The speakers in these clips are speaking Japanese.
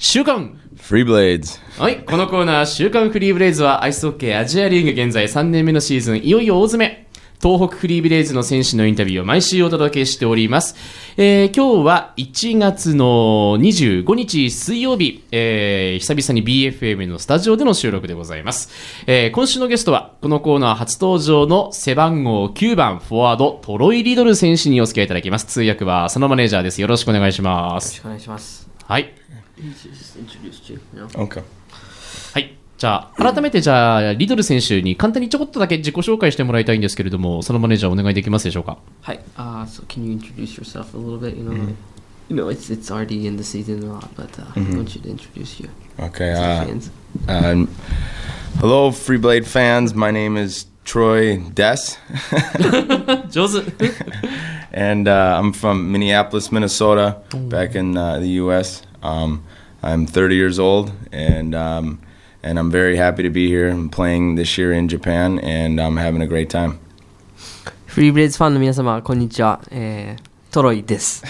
週刊フリーブレイズはいこのコーナー「週刊フリーブレイズ」はアイスホッケーアジアリーグ現在3年目のシーズンいよいよ大詰め東北フリーブレイズの選手のインタビューを毎週お届けしております。えー、今日は1月の25日水曜日、えー、久々に BFM のスタジオでの収録でございます。えー、今週のゲストは、このコーナー初登場の背番号9番フォワード、トロイ・リドル選手にお付き合いいただきます。通訳は佐野マネージャーです。よろしくお願いします。よろしくお願いします。はい。Okay. はい。じゃあ、改めてじゃあ、リドル選手に簡単にちょこっとだけ自己紹介してもらいたいんですけれども、そのマネージャーお願いできますでしょうか。はい。Uh, so can you introduce yourself a little bit? You know, mm -hmm. you know it's, it's already in the season a lot, but、uh, mm -hmm. I want you to introduce you. Okay. Uh, uh, hello, Free Blade fans. My name is Troy Dess. Joseph. and uh, I'm from Minneapolis, Minnesota, back in uh, the U.S. Um, I'm 30 years old, and um, and I'm very happy to be here. and playing this year in Japan, and I'm having a great time. フリーブレイズファンの皆様、こんにちは。えー、トロイです。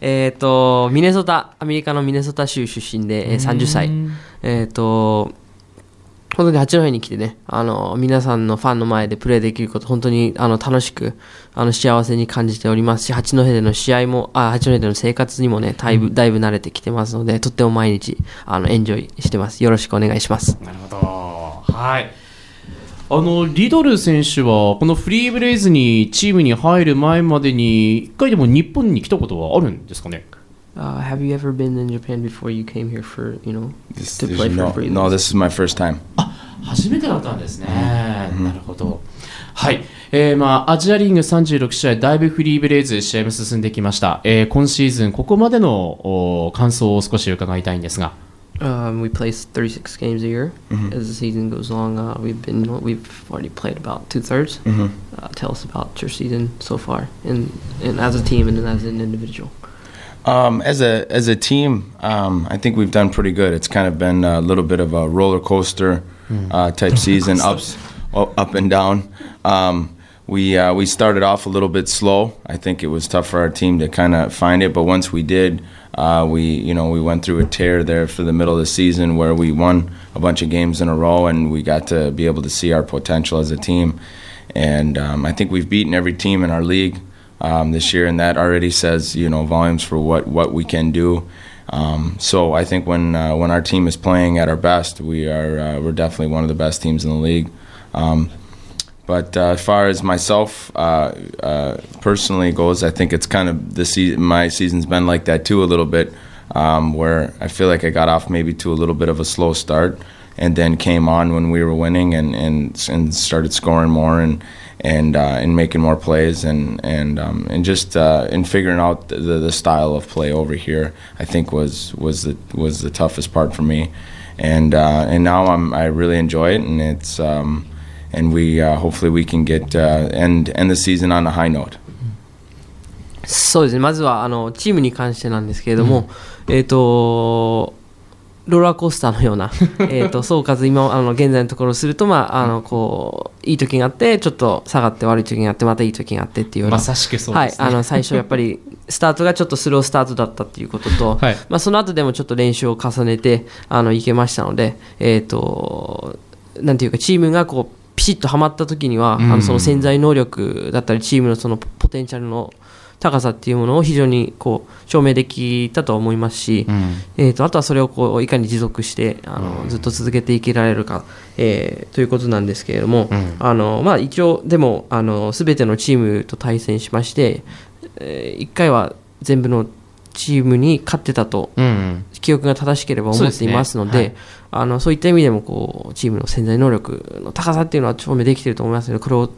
えっと、ミネソタ、アメリカのミネソタ州出身で、えー、30歳。えっ、ー、と、本当に八戸に来てね、あの、皆さんのファンの前でプレーできること、本当に、あの、楽しく、あの、幸せに感じておりますし、八戸での試合も、あ、八戸での生活にもね、だいぶ、だいぶ慣れてきてますので、とっても毎日、あの、エンジョイしてます。よろしくお願いします。なるほど。はい。あの、リドル選手は、このフリーブレイズにチームに入る前までに、一回でも日本に来たことはあるんですかね Uh, have you ever been in Japan before you came here for you know this, to play for no, free? No, this is my first time. Ah, 初めてだったんですね。Mm-hmm. we play 36 games a year. Mm-hmm. As the season goes along, uh, we've been we've already played about two thirds. Mm-hmm. Uh, tell us about your season so far, and and as a team, and then as an individual. Um, as a as a team, um, I think we've done pretty good. It's kind of been a little bit of a roller coaster hmm. uh, type season, ups, up and down. Um, we uh, we started off a little bit slow. I think it was tough for our team to kind of find it, but once we did, uh, we you know we went through a tear there for the middle of the season where we won a bunch of games in a row, and we got to be able to see our potential as a team. And um, I think we've beaten every team in our league um, this year, and that already says you know volumes for what what we can do. Um, so I think when uh, when our team is playing at our best, we are uh, we're definitely one of the best teams in the league. Um, but uh, as far as myself uh, uh, personally goes, I think it's kind of the season. My season's been like that too a little bit, um, where I feel like I got off maybe to a little bit of a slow start, and then came on when we were winning and and, and started scoring more and and uh, and making more plays and and um, and just uh, and figuring out the, the style of play over here. I think was was the was the toughest part for me, and uh, and now I'm I really enjoy it, and it's um, and we uh, hopefully we can get uh, end end the season on a high note. So, そうですね、まずはあのチームに関してなんですけれども、うん、えーとローラーコースターのような えと総括今あの現在のところすると、まあ、あのこういい時があってちょっと下がって悪い時があってまたいい時があってっていうようなまさしくそうですね、はい、あの最初やっぱりスタートがちょっとスロースタートだったっていうことと、はい、まあ、その後でもちょっと練習を重ねてあのいけましたので、えーと、となんていうかチームがこうピシッとはまった時には、あのその潜在能力だったりチームのそのポテンシャルの高さっていうものを非常にこう証明できたと思いますし、うん、えーと、あとはそれをこういかに持続してあの、うん、ずっと続けていけられるか、えー、ということなんですけれども、うん、あのまあ、一応でもあのてのチームと対戦しまして、えー、1回は全部のチームに勝ってたと、うん記憶が正しければ思っていますので、あのそういった意味でもこうチームの潜在能力の高さっていうのは証明できていると思いますのでこれを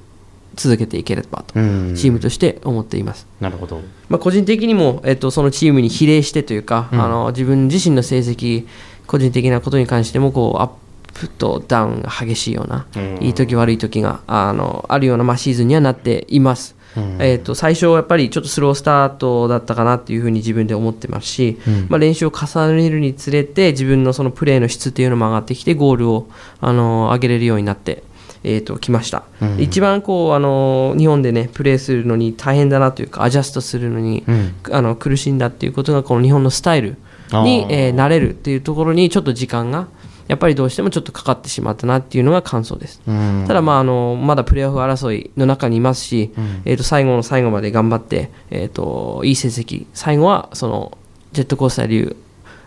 続けていければと、チームとして思っています。なるほど。まあ、個人的にも、えっと、そのチームに比例してというか、うん、あの、自分自身の成績、個人的なことに関しても、こう、アップとダウンが激しいような、うん、いい時悪い時が、あの、あるような、まあ、シーズンにはなっています。うん、えーと、最初はやっぱりちょっとスロースタートだったかなっていうふうに自分で思ってますし、うん、まあ、練習を重ねるにつれて自分のそのプレーの質っていうのも上がってきてゴールを、あのー、上げれるようになってえーと、来ました、うん、一番こうあの日本でねプレーするのに大変だなというかアジャストするのに、うん、あの苦しんだっていうことがこの日本のスタイルに、えー、なれるっていうところにちょっと時間がやっぱりどうしてもちょっとかかってしまったなっていうのが感想です、うん、ただまああのまだプレーオフ争いの中にいますし、えー、と最後の最後まで頑張って、えーといい成績最後はそのジェットコースター流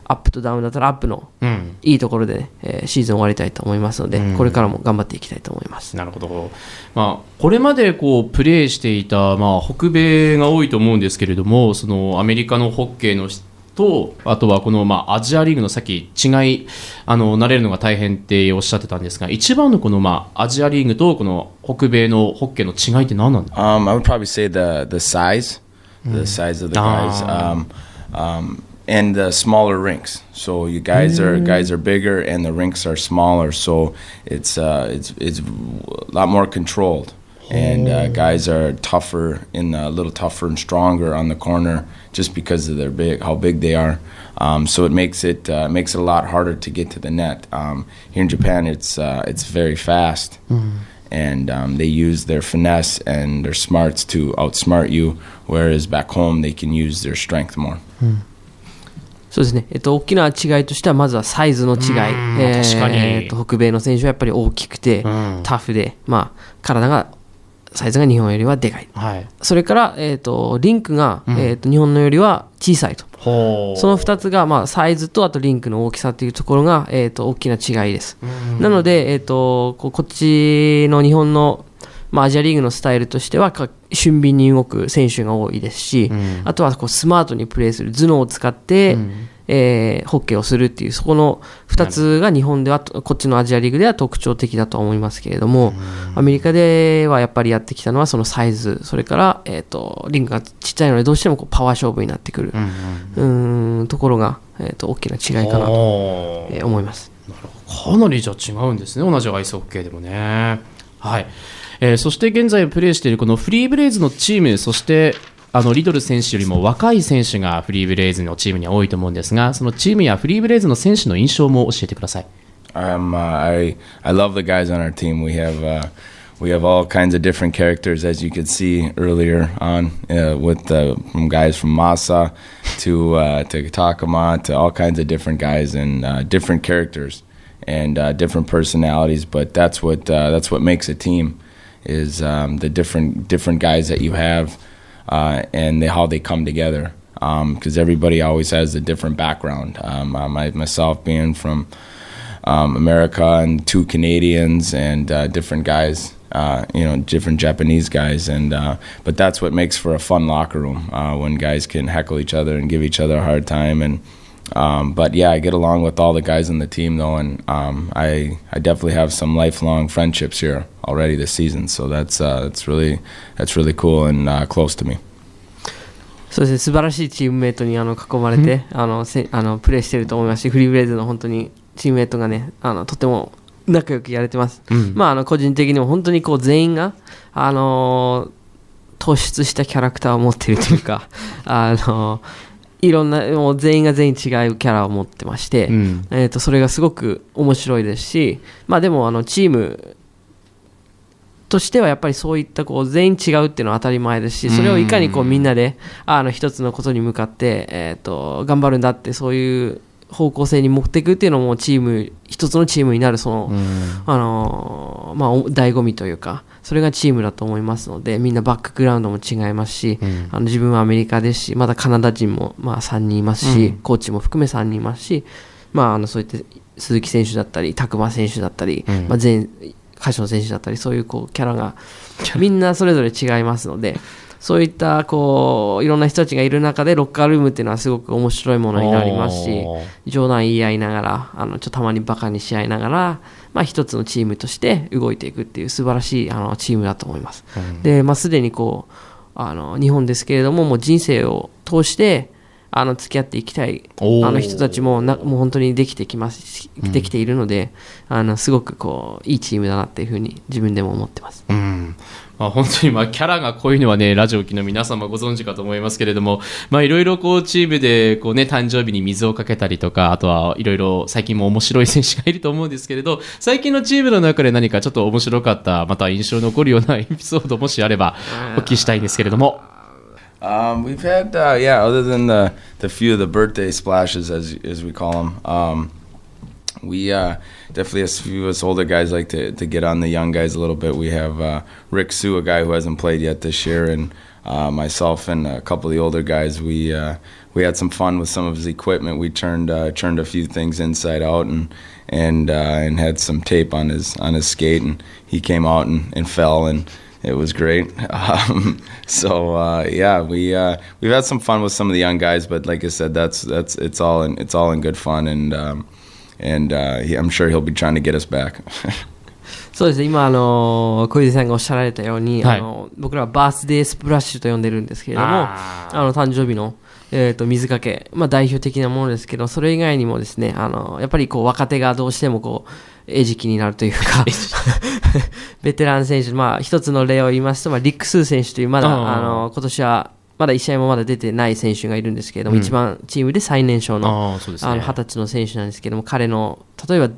アップとダウンだったらアップのいいところでね、ねえー、シーズン終わりたいと思いますので、うん、これからも頑張っていきたいと思います。なるほど、まあ、これまでこうプレーしていた、まあ、北米が多いと思うんですけれどもそのアメリカのホッケーのとあとはこの、まあ、アジアリーグのさっき違いあの慣れるのが大変っておっしゃってたんですが一番のこの、まあ、アジアリーグとこの北米のホッケーの違いって何なんですか、um, I would probably say the, the size, the size of the guys.、うん um, um, and the smaller rinks. So you guys mm. are guys are bigger and the rinks are smaller. So it's uh, it's it's a lot more controlled. And uh, oh. guys are tougher and uh, a little tougher and stronger on the corner just because of their big how big they are. Um, so it makes it uh, makes it a lot harder to get to the net. Um, here in Japan, it's uh, it's very fast. Mm and um, they use their finesse and their smarts to outsmart you, whereas back home they can use their strength more. Hmm. そうですね、えっと、大きな違いとしては、まずはサイズの違い、えー、確かに、えー、と北米の選手はやっぱり大きくて、タフで、まあ、体が、サイズが日本よりはでかい、はい、それから、えー、とリンクが、えー、と日本のよりは小さいと、その2つが、まあ、サイズとあとリンクの大きさというところが、えー、と大きな違いです。なので、えー、とこっちの日本のまあ、アジアリーグのスタイルとしては俊敏に動く選手が多いですし、うん、あとはこうスマートにプレーする頭脳を使って、うん、えー、ホッケーをするっていうそこの2つが日本ではこっちのアジアリーグでは特徴的だと思いますけれども、うん、アメリカではやっぱりやってきたのはそのサイズそれから、えーと、リングがちっちゃいのでどうしてもこうパワー勝負になってくる、うんところが、えーと、と大きな違いかなと、えー、思います。かなりじゃ違うんですね同じアイスホッケーでもね。はいえー、そして現在プレーしているこのフリーブレイズのチーム、そしてあのリドル選手よりも若い選手がフリーブレイズのチームには多いと思うんですが、そのチームやフリーブレイズの選手の印象も教えてください。Um, uh, I, I love the guys on our team. We have, uh, we have all kinds of different characters, as you could see earlier on, uh, with t h from guys from Masa to, uh, to Takuma to all kinds of different guys and uh, different characters and uh, different personalities. But that's what, uh, that's what makes a team. is um, the different different guys that you have uh, and how they come together. Because um, everybody always has a different background. Um, I, uh, myself being from um, America and two Canadians and uh, different guys, uh, you know, different Japanese guys, and uh, but that's what makes for a fun locker room uh, when guys can heckle each other and give each other a hard time and Um, but yeah, I get along with all the guys on the team though, and um, I I definitely have some lifelong friendships here already this season. So that's uh, that's really that's really cool and uh, close to me. そうですね、素晴らしいチームメートにあの囲まれて、あのせあのプレーしてると思いますし、フリーブレイズの本当にチームメートがね、あのとても仲良くやれてます。うん、まあ、あの個人的にも本当にこう全員が、あのー、突出したキャラクターを持っているというか、あのーいろんなもう全員が全員違うキャラを持ってまして、うん、えー、とそれがすごく面白いですし、まあ、でもあのチームとしてはやっぱりそういったこう全員違うっていうのは当たり前ですしそれをいかにこうみんなであの一つのことに向かって、えと頑張るんだってそういう方向性に持っていくっていうのもチーム一つのチームになるその、あのまあ、醍醐味というかそれがチームだと思いますのでみんなバックグラウンドも違いますし、うん、あの自分はアメリカですしまだカナダ人もまあ3人いますし、うん、コーチも含め3人いますし、まあ、あのそういって鈴木選手だったり拓磨選手だったり、まあ、全箇所の選手だったりそういうこうキャラがみんなそれぞれ違いますので。そういったこういろんな人たちがいる中でロッカールームっていうのはすごく面白いものになりますし冗談言い合いながらあのちょっとたまにバカにし合いながら、まあ、一つのチームとして動いていくっていう素晴らしいあのチームだと思います。うん、で、まあ、すでにこうあの日本ですけれどももう人生を通してあの付き合っていきたいあの人たちもなもう本当にできてきますできているので、うん、あのすごくこういいチームだなっていうふうに自分でも思ってます。うんまあ、本当にまあキャラが濃いのはねラジオ機の皆様ご存知かと思いますけれどもいろいろチームでこう、ね、誕生日に水をかけたりとかあとはいろいろ最近も面白い選手がいると思うんですけれど最近のチームの中で何かちょっと面白かったまた印象に残るようなエピソードもしあればお聞きしたいんですけれども。Um, we've had, uh, yeah, other than the, the few of the birthday splashes, as, as we call them, um, we uh, definitely, as few of us older guys like to, to get on the young guys a little bit. We have uh, Rick Sue, a guy who hasn't played yet this year, and uh, myself and a couple of the older guys, we uh, we had some fun with some of his equipment. We turned uh, turned a few things inside out and and and had some tape on his on his skate, and he came out and, and fell and it was great. Um, so uh, yeah, we uh, we've had some fun with some of the young guys, but like I said, that's that's it's all in it's all in good fun, and um, and uh, he, I'm sure he'll be trying to get us back. そうですね今あの小泉さんがおっしゃられたように、はい、あの僕らはバースデースプラッシュと呼んでるんですけれどもあの誕生日の、えーと、と水かけ、まあ、代表的なものですけどそれ以外にもですねあのやっぱりこう若手がどうしてもこう餌食になるというか ベテラン選手、まあ、一つの例を言いますと、まあ、リックスー選手という、まだ、あの今年はまだ1試合もまだ出てない選手がいるんですけれども、うん、一番チームで最年少の二十、ね、歳の選手なんですけれども、彼の例えば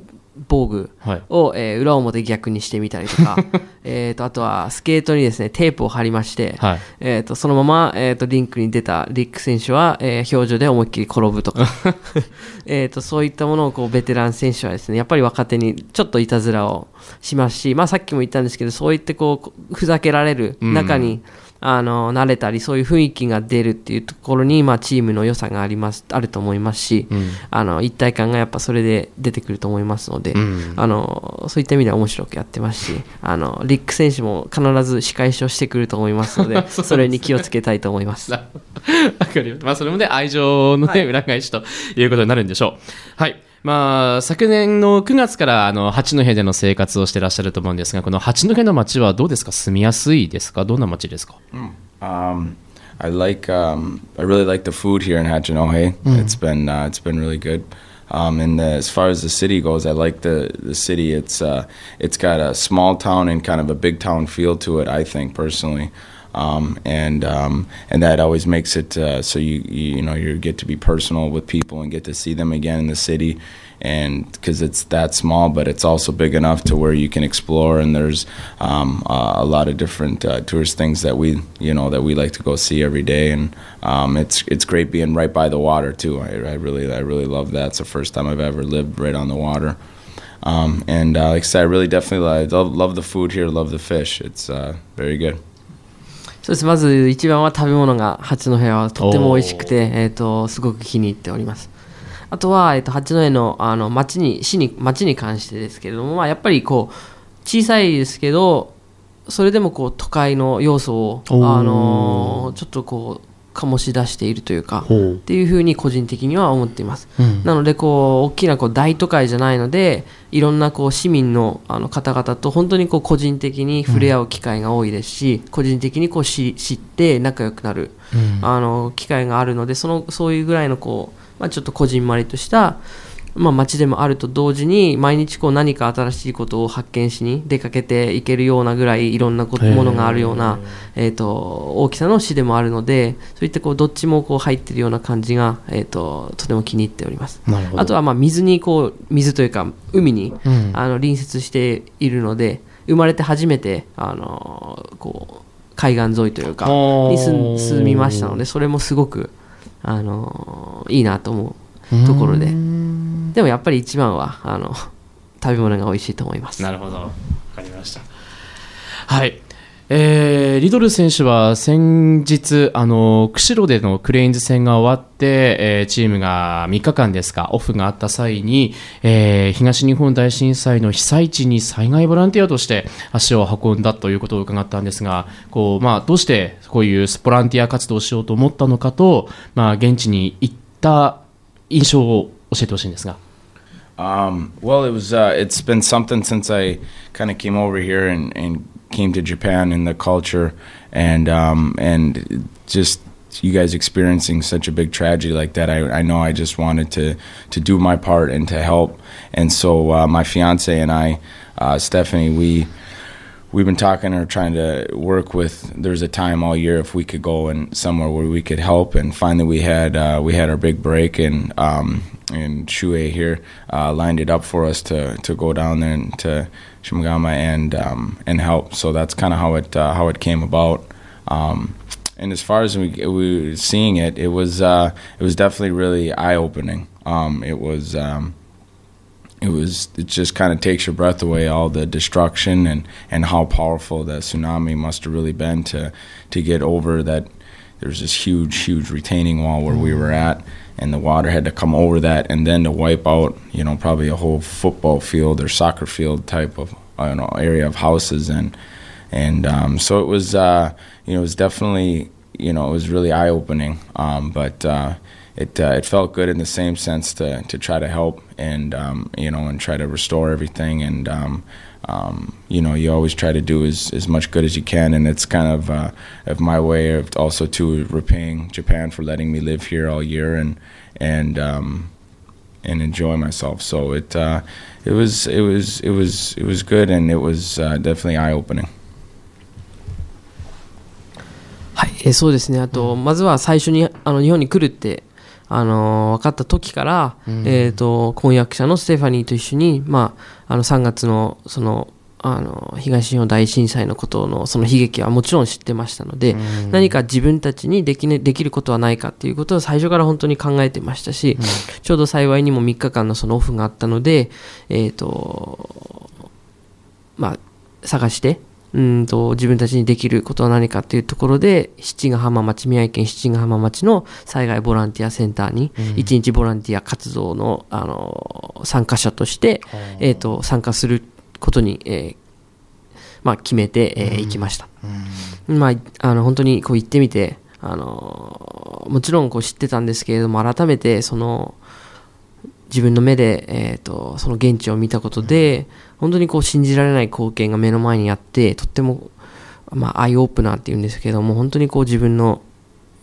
防具を、えー、裏表逆にしてみたりとか えとあとはスケートにですねテープを貼りまして、はい、えとそのまま、えー、とリンクに出たリック選手は、えー、表情で思いっきり転ぶとか えとそういったものをこうベテラン選手はですねやっぱり若手にちょっといたずらをしますし、まあ、さっきも言ったんですけどそういってこうふざけられる中に、うんあの慣れたりそういう雰囲気が出るっていうところに、まあ、チームの良さがありますあると思いますし、うん、あの一体感がやっぱそれで出てくると思いますので、うん、あのそういった意味では面白くやってますしあのリック選手も必ず仕返しをしてくると思いますので ね、それに気をつけたいと思います。まあ、それもね愛情のね、ね、はい、裏返しということになるんでしょう。はいまあ、昨年の9月からあの八戸での生活をしていらっしゃると思うんですが、この八戸の街はどうですか、住みやすいですか、どんな街ですか、うん、I like um, I really like the food here in Hachinohe. Mm. It's been uh, it's been really good. Um, and the, as far as the city goes, I like the the city. It's uh, it's got a small town and kind of a big town feel to it. I think personally. um, and um, and that always makes it uh, so you, you, know you get to be personal with people and get to see them again in the city, and because it's that small, but it's also big enough to where you can explore and there's um, uh, a lot of different uh, tourist things that we you know that we like to go see every day, and um, it's it's great being right by the water too. I, I really I really love that. It's the first time I've ever lived right on the water. Um, and uh, like I said, I really definitely love, love, the food here, love the fish. It's uh, very good. そうですまず一番は食べ物が八戸はとっても美味しくて、えーと、すごく気に入っておりますあとは、えーと、八戸のあの町に市に町に関してですけれども、まあ、やっぱりこう小さいですけどそれでもこう都会の要素を、あのちょっとこう醸し出しているというかっていうふうに個人的には思っています、うん、なのでこう大きなこう大都会じゃないのでいろんなこう市民のあの方々と本当にこう個人的に触れ合う機会が多いですし、うん、個人的にこう知って仲良くなる、うん、あの機会があるのでそのそういうぐらいのこう、まあ、ちょっとこじんまりとしたまあ、街でもあると同時に毎日こう何か新しいことを発見しに出かけていけるようなぐらいいろんなことものがあるような、えー、と大きさの市でもあるのでそういったこうどっちもこう入ってるような感じが、えー、ととても気に入っておりますあとはまあ水にこう水というか海に、あの隣接しているので生まれて初めてあのこう海岸沿いというかに住みましたのでそれもすごくあのいいなと思うところで。でもやっぱり一番はあの 食べ物が美味しいと思いますなるほどわかりましたはいえー、リドル選手は先日、あの釧路でのクレインズ戦が終わって、えー、チームが3日間ですか、オフがあった際に、えー、東日本大震災の被災地に災害ボランティアとして足を運んだということを伺ったんですが、こうまあ、どうしてこういうボランティア活動をしようと思ったのかと、まあ、現地に行った印象を教えてほしいんですが。Um, well, it was uh, it's been something since I kind of came over here and, and came to Japan and the culture and um, and just you guys experiencing such a big tragedy like that. I, I know I just wanted to to do my part and to help. And so uh, my fiance and I, uh, Stephanie, we we've been talking or trying to work with. There's a time all year if we could go and somewhere where we could help, and finally we had uh, we had our big break and um, and Shue here uh, lined it up for us to to go down there and to Shimagama and um, and help. So that's kind of how it uh, how it came about. Um, and as far as we, we were seeing it, it was uh, it was definitely really eye opening. Um, it was um, it was it just kind of takes your breath away all the destruction and and how powerful that tsunami must have really been to to get over that there's this huge huge retaining wall where we were at and the water had to come over that and then to wipe out you know probably a whole football field or soccer field type of you know area of houses and and um, so it was uh, you know it was definitely you know it was really eye opening um, but uh, it uh, it felt good in the same sense to to try to help and um, you know and try to restore everything and um, um, you know you always try to do as, as much good as you can and it's kind of uh, of my way of also to repaying Japan for letting me live here all year and and um, and enjoy myself so it uh, it was it was it was it was good and it was uh, definitely eye opening. はい、えー、そうですね。あと、まずは最初にあの日本に来るってあの分かった時から、うん、えーと、婚約者のステファニーと一緒に、まあ、あの3月のそのあの東日本大震災のことのその悲劇はもちろん知ってましたので、うん、何か自分たちにでき,、ね、できることはないかっていうことを最初から本当に考えてましたし、うん、ちょうど幸いにも3日間のそのオフがあったので、えーとまあ、探してうんと自分たちにできることは何かっていうところで七ヶ浜町宮城県七ヶ浜町の災害ボランティアセンターに一日ボランティア活動の、あの参加者として、えー、と参加することに、えーまあ、決めて、えー、行きました、まあ、あの本当にこう行ってみて、あのもちろんこう知ってたんですけれども改めてその自分の目で、えーと、とその現地を見たことで、本当にこう信じられない光景が目の前にあって、とっても、まあ、アイオープナーって言うんですけども、本当にこう自分の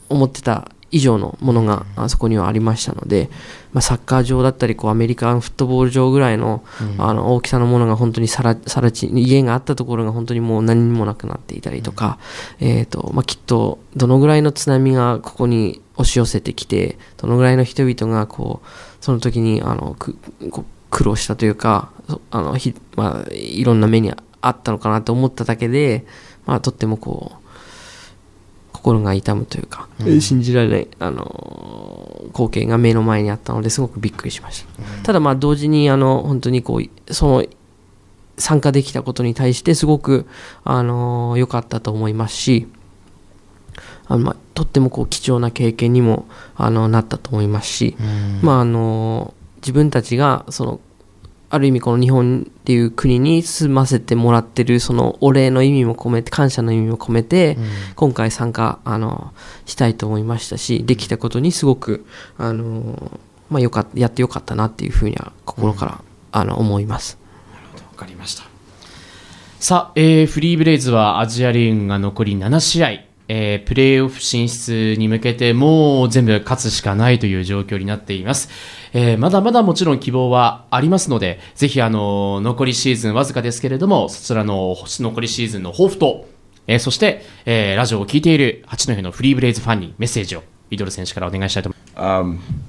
思ってた以上のものがあそこにはありましたので、まあ、サッカー場だったりこうアメリカンフットボール場ぐらいのあの大きさのものが本当にさらさら家があったところが本当にもう何もなくなっていたりとか、ええーとまあ、きっとどのぐらいの津波がここに押し寄せてきてどのぐらいの人々がこうその時にあのこう苦労したというかあのひ、まあ、いろんな目にあったのかなと思っただけで、まあ、とってもこう心が痛むというか、うん、信じられない、あの光景が目の前にあったのですごくびっくりしました、うん、ただまあ同時にあの本当にこうその参加できたことに対してすごくあの良かったと思いますしあの、まあ、とってもこう貴重な経験にもあのなったと思いますし、うん、まああの自分たちがそのある意味この日本っていう国に住ませてもらってるそのお礼の意味も込めて感謝の意味も込めて、今回参加あのしたいと思いましたしできたことにすごくあの、まあ、よかやってよかったなっていうふうには心から、あの思います。かりましたさあ、えー、フリーブレイズはアジアリーグが残り7試合えー、プレーオフ進出に向けてもう全部勝つしかないという状況になっています。えー、まだまだもちろん希望はありますので、ぜひあの、残りシーズンわずかですけれども、そちらの残りシーズンの抱負と、えー、そして、えー、ラジオを聞いている八戸のフリーブレイズファンにメッセージをイドル選手からお願いしたいと思います。Um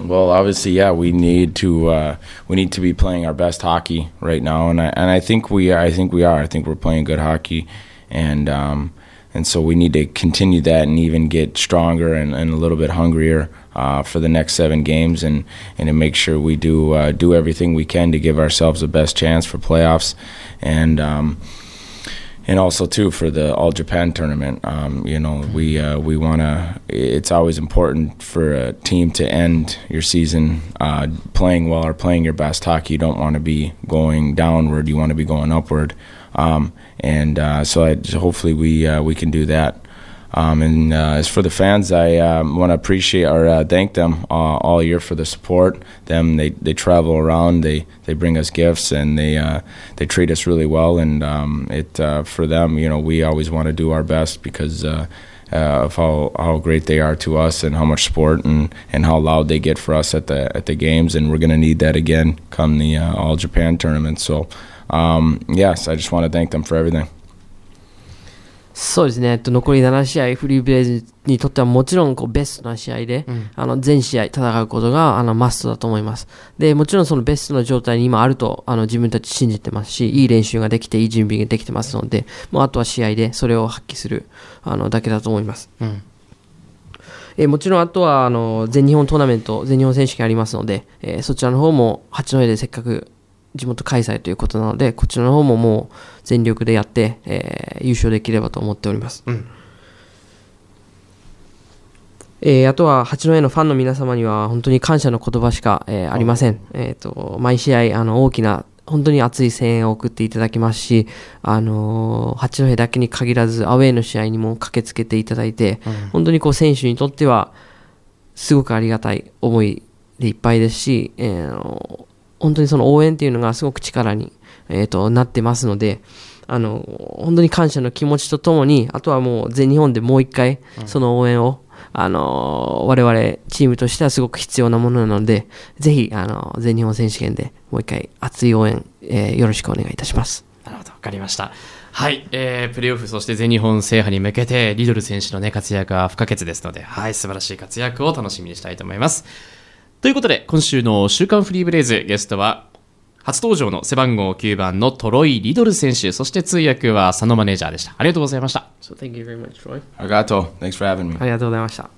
Well, obviously, yeah, we need to uh, we need to be playing our best hockey right now, and I and I think we I think we are I think we're playing good hockey, and um, and so we need to continue that and even get stronger and, and a little bit hungrier uh, for the next seven games and, and to make sure we do uh, do everything we can to give ourselves the best chance for playoffs and um, and also too for the All Japan tournament. Um, you know, we uh, we want to. It's always important for a team to end your season uh, playing well or playing your best hockey. You don't want to be going downward. You want to be going upward. Um, and uh, so I, hopefully we uh, we can do that. Um, and uh, as for the fans, I um, want to appreciate or uh, thank them uh, all year for the support. Them they, they travel around, they they bring us gifts, and they they treat us really well. And um, it for them, you know, we always want to do our best because. Uh, of how, how great they are to us and how much support and, and how loud they get for us at the at the games and we're going to need that again come the uh, all Japan tournament so um, yes, I just want to thank them for everything. そうですね、えっと、残り7試合、フリーブレイズにとってはもちろんこうベストな試合で、うん、あの全試合戦うことがあのマストだと思います。で、もちろんそのベストの状態に今あるとあの自分たち信じてますし、いい練習ができて、いい準備ができてますので、もうあとは試合でそれを発揮するあのだけだと思います。うんえもちろんあとはあの全日本トーナメント、全日本選手権ありますので、えー、そちらの方も八戸でせっかく地元開催ということなので、こちらの方ももう全力でやって、えー、優勝できればと思っております。うん、えー、あとは八戸のファンの皆様には本当に感謝の言葉しか、えー、ありません。えっ、と、毎試合、あの、大きな本当に熱い声援を送っていただきますし、あのー、八戸だけに限らず、アウェーの試合にも駆けつけていただいて、うん、本当にこう選手にとっては、すごくありがたい思いでいっぱいですし、えー、本当にその応援っていうのがすごく力に、えーと、なってますので、あの、本当に感謝の気持ちとともに、あとはもう全日本でもう一回、その応援を、うん、あの、我々チームとしてはすごく必要なものなので、ぜひ、あの、全日本選手権でもう一回熱い応援、えー、よろしくお願いいたします。なるほど、わかりました。はい、えー、プレーオフ、そして全日本制覇に向けて、リドル選手のね、活躍は不可欠ですので、はい、素晴らしい活躍を楽しみにしたいと思います。ということで、今週の週刊フリーブレイズ、ゲストは、初登場の背番号9番のトロイ・リドル選手、そして通訳は佐野マネージャーでした。ありがとうございました。So、thank you very much, r o y ありがとう。Thanks for having me. ありがとうございました。